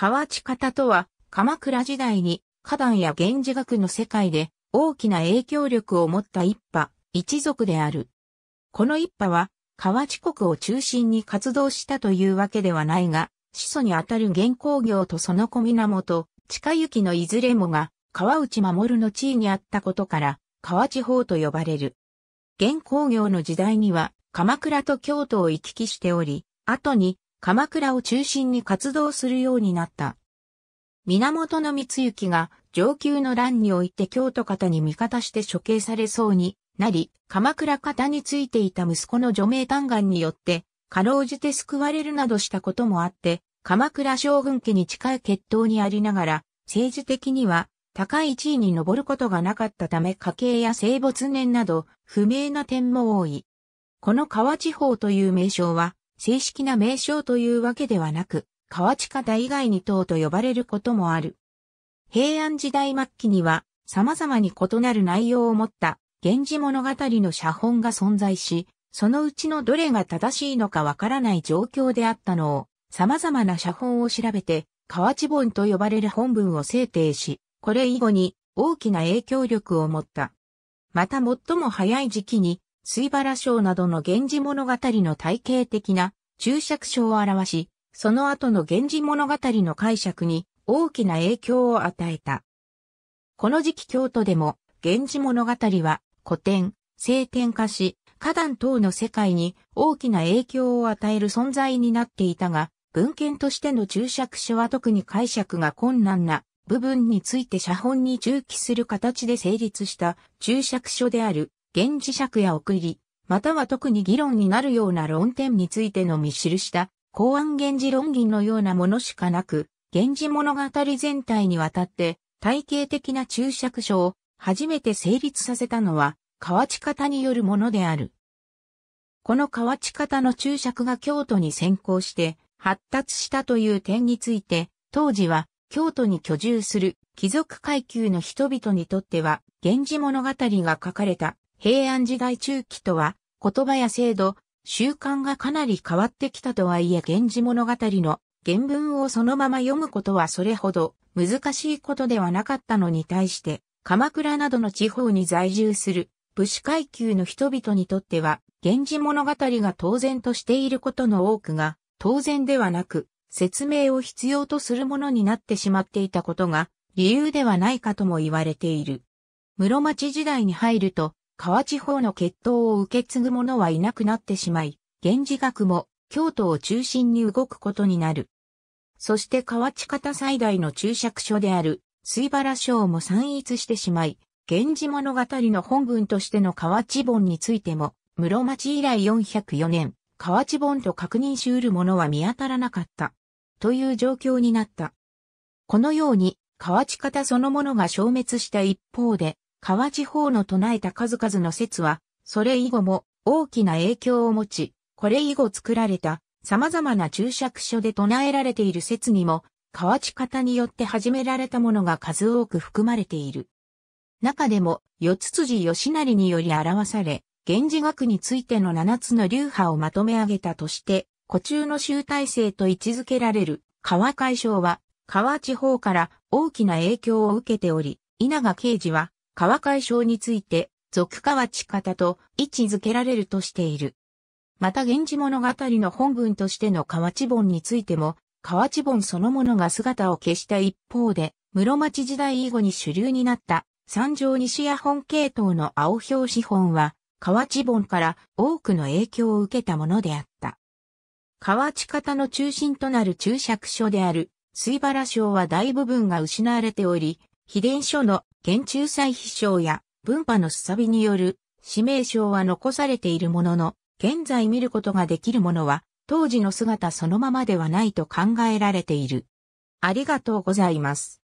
河内方とは、鎌倉時代に、花壇や源氏学の世界で、大きな影響力を持った一派、一族である。この一派は、河内国を中心に活動したというわけではないが、始祖にあたる元工業とその小源、近行のいずれもが、河内守の地位にあったことから、河内法と呼ばれる。元工業の時代には、鎌倉と京都を行き来しており、後に鎌倉を中心に活動するようになった。源光行が上級の乱において京都方に味方して処刑されそうになり、鎌倉方についていた息子の除名嘆願によって、かろうじて救われるなどしたこともあって、鎌倉将軍家に近い血統にありながら、政治的には高い地位に上ることがなかったため家計や生没年など不明な点も多い。この川地方という名称は正式な名称というわけではなく、河内方以外に党と呼ばれることもある。平安時代末期には、様々に異なる内容を持った、源氏物語の写本が存在し、そのうちのどれが正しいのかわからない状況であったのを、様々な写本を調べて、河内本と呼ばれる本文を制定し、これ以後に大きな影響力を持った。また最も早い時期に、水原章などの源氏物語の体系的な注釈書を表し、その後の源氏物語の解釈に大きな影響を与えた。この時期京都でも、源氏物語は古典、聖典化し、花壇等の世界に大きな影響を与える存在になっていたが、文献としての注釈書は特に解釈が困難な部分について写本に中記する形で成立した注釈書である、源氏釈や送り、または特に議論になるような論点についてのみ記した、公安源氏論議のようなものしかなく、源氏物語全体にわたって、体系的な注釈書を初めて成立させたのは、河内方によるものである。この河内方の注釈が京都に先行して発達したという点について、当時は京都に居住する貴族階級の人々にとっては、源氏物語が書かれた平安時代中期とは言葉や制度、習慣がかなり変わってきたとはいえ源氏物語の原文をそのまま読むことはそれほど難しいことではなかったのに対して、鎌倉などの地方に在住する武士階級の人々にとっては、源氏物語が当然としていることの多くが、当然ではなく、説明を必要とするものになってしまっていたことが、理由ではないかとも言われている。室町時代に入ると、河地方の血統を受け継ぐ者はいなくなってしまい、源氏学も京都を中心に動くことになる。そして河地方最大の注釈書である水原章も散逸してしまい、源氏物語の本文としての河地本についても、室町以来404年、河地本と確認し得るものは見当たらなかった。という状況になった。このように、河地方そのものが消滅した一方で、河地方の唱えた数々の説は、それ以後も大きな影響を持ち、これ以後作られた様々な注釈書で唱えられている説にも、河地方によって始められたものが数多く含まれている。中でも、四つ辻義成により表され、源氏学についての七つの流派をまとめ上げたとして、古中の集大成と位置づけられる川海省は、川地方から大きな影響を受けており、稲賀刑事は、川解消について、俗川地方と位置づけられるとしている。また源氏物語の本文としての河内本についても、河内本そのものが姿を消した一方で、室町時代以後に主流になった三条西屋本系統の青表紙本は、河内本から多くの影響を受けたものであった。河内方の中心となる注釈書である、水原章は大部分が失われており、秘伝書の現仲裁秘書や分派のすさびによる指名書は残されているものの、現在見ることができるものは、当時の姿そのままではないと考えられている。ありがとうございます。